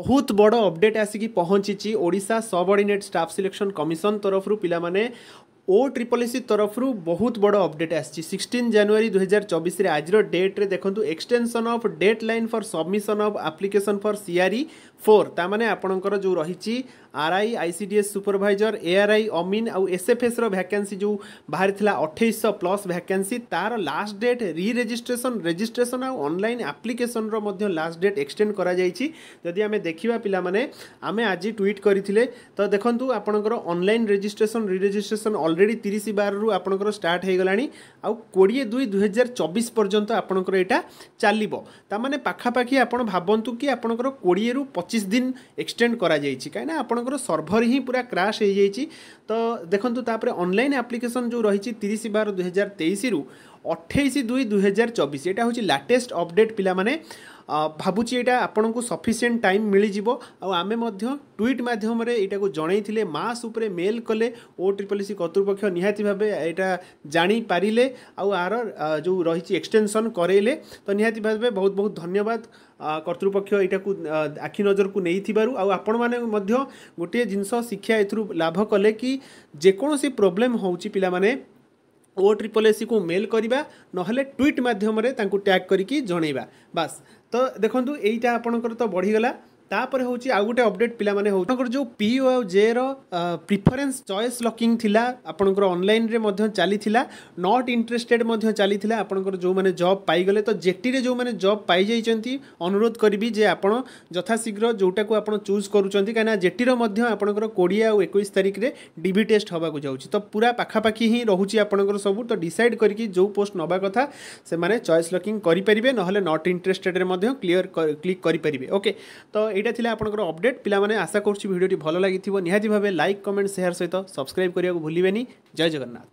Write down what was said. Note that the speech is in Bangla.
ବହୁତ ବଡ଼ ଅପଡ଼େଟ୍ ଆସିକି ପହଞ୍ଚିଛି Odisha subordinate staff selection commission ତରଫରୁ ପିଲାମାନେ ଓ ଟ୍ରିପଲ୍ ସି ତରଫରୁ ବହୁତ ବଡ଼ ଅପଡେଟ୍ ଆସିଛି ସିକ୍ସଟିନ୍ ଜାନୁଆରୀ ଦୁଇହଜାର ଚବିଶରେ ଆଜିର ଡେଟ୍ରେ ଦେଖନ୍ତୁ extension of date line for submission of application for CRE four ତାମାନେ ଆପଣଙ୍କର ଯେଉଁ ରହିଛି ଆର୍ଆଇ ଆଇସିଡିଏସ୍ ସୁପରଭାଇଜର ଏଆର୍ଆଇ ଅମିନ୍ ଆଉ ଏସ୍ଏଫ୍ଏସ୍ର ଭ୍ୟାକେନ୍ସି ଯେଉଁ ବାହାରିଥିଲା ଅଠେଇଶହ ପ୍ଲସ୍ ଭ୍ୟାକେନ୍ସି ତା'ର ଲାଷ୍ଟ ଡେଟ୍ ରିରେଜିଷ୍ଟ୍ରେସନ୍ ରେଜିଷ୍ଟ୍ରେସନ୍ ଆଉ ଅନଲାଇନ୍ ଆପ୍ଲିକେସନ୍ର ମଧ୍ୟ ଲାଷ୍ଟ ଡେଟ୍ ଏକ୍ସଟେଣ୍ଡ କରାଯାଇଛି ଯଦି ଆମେ ଦେଖିବା ପିଲାମାନେ ଆମେ ଆଜି ଟ୍ୱିଟ୍ କରିଥିଲେ ତ ଦେଖନ୍ତୁ ଆପଣଙ୍କର online registration reregistration already already তিরিশ বারু আপনার স্টার্ট হয়ে গলা আউ কোড়িয়ে দুই দুই হাজার চবিশ পর্যন্ত আপনার এটা চালব তা মানে পাখাপাখি আপনার ভাবতু কি আপনার কোড়িয়ে পঁচিশ দিন এক্সটেড করা যাই কিনা আপনার সর্ভর হি পুরা ক্রাশ হয়ে যাই তো দেখুন তাপরে অনলাইন আপ্লিকেসন যে রয়েছে তিরিশ বার দুই হাজার তেইশ রু অঠেইশ দুই দুই হাজার চবিশ এটা হচ্ছে লাটেস্ট অপডেট পিলা মানে ଭାବୁଛି ଏଇଟା ଆପଣଙ୍କୁ ସଫିସିଏଣ୍ଟ ଟାଇମ୍ ମିଳିଯିବ ଆଉ ଆମେ ମଧ୍ୟ ଟ୍ୱିଟ୍ ମାଧ୍ୟମରେ ଏଇଟାକୁ ଜଣାଇଥିଲେ ମାସ୍ ଉପରେ ମେଲ୍ କଲେ ଓ ଟ୍ରିପଲ୍ ସି କର୍ତ୍ତୃପକ୍ଷ ନିହାତି ଭାବେ ଏଇଟା ଜାଣିପାରିଲେ ଆଉ ଆର ଯେଉଁ ରହିଛି ଏକ୍ସଟେନସନ୍ କରେଇଲେ ତ ନିହାତି ଭାବେ ବହୁତ ବହୁତ ଧନ୍ୟବାଦ କର୍ତ୍ତୃପକ୍ଷ ଏଇଟାକୁ ଆଖି ନଜରକୁ ନେଇଥିବାରୁ ଆଉ ଆପଣମାନେ ମଧ୍ୟ ଗୋଟିଏ ଜିନିଷ ଶିକ୍ଷା ଏଥିରୁ ଲାଭ କଲେ କି ଯେକୌଣସି ପ୍ରୋବ୍ଲେମ୍ ହେଉଛି ପିଲାମାନେ ଓ ଟ୍ରିପଲ୍ ଏସ୍ସିକୁ ମେଲ୍ କରିବା ନହେଲେ ଟ୍ୱିଟ୍ ମାଧ୍ୟମରେ ତାଙ୍କୁ ଟ୍ୟାଗ୍ କରିକି ଜଣାଇବା ବାସ୍ ତ ଦେଖନ୍ତୁ ଏଇଟା ଆପଣଙ୍କର ତ ବଢ଼ିଗଲା ତାପରେ ହେଉଛି ଆଉ ଗୋଟେ ଅପଡେଟ୍ ପିଲାମାନେ ହେଉଛି ଆପଣଙ୍କର ଯେଉଁ ପି ଓ ଆଉ ଜେର ପ୍ରିଫରେନ୍ସ ଚଏସ୍ ଲକିଂ ଥିଲା ଆପଣଙ୍କର ଅନଲାଇନ୍ରେ ମଧ୍ୟ ଚାଲିଥିଲା ନଟ୍ ଇଣ୍ଟରେଷ୍ଟେଡ୍ ମଧ୍ୟ ଚାଲିଥିଲା ଆପଣଙ୍କର ଯେଉଁମାନେ ଜବ୍ ପାଇଗଲେ ତ ଜେଟିରେ ଯେଉଁମାନେ ଜବ୍ ପାଇଯାଇଛନ୍ତି ଅନୁରୋଧ କରିବି ଯେ ଆପଣ ଯଥାଶୀଘ୍ର ଯେଉଁଟାକୁ ଆପଣ ଚୁଜ୍ କରୁଛନ୍ତି କାହିଁକିନା ଜେଟିର ମଧ୍ୟ ଆପଣଙ୍କର କୋଡ଼ିଏ ଆଉ ଏକୋଇଶ ତାରିଖରେ ଡିବି ଟେଷ୍ଟ ହେବାକୁ ଯାଉଛି ତ ପୁରା ପାଖାପାଖି ହିଁ ରହୁଛି ଆପଣଙ୍କର ସବୁ ତ ଡିସାଇଡ୍ କରିକି ଯେଉଁ ପୋଷ୍ଟ ନେବା କଥା ସେମାନେ ଚଏସ୍ ଲକିଂ କରିପାରିବେ ନହେଲେ ନଟ୍ ଇଣ୍ଟରେଷ୍ଟେଡ଼୍ରେ ମଧ୍ୟ କ୍ଲିୟର କ୍ଲିକ୍ କରିପାରିବେ ଓକେ ତ এইটা ছিল আপনার অপডেট পিলামানে আশা করছি ভিডিওটি ভালো লাগি নিহতি ভাবে লাইক কমেন্ট সেয়ার সহ সবসক্রাইব করা ভুলবেনি জয় জগন্নাথ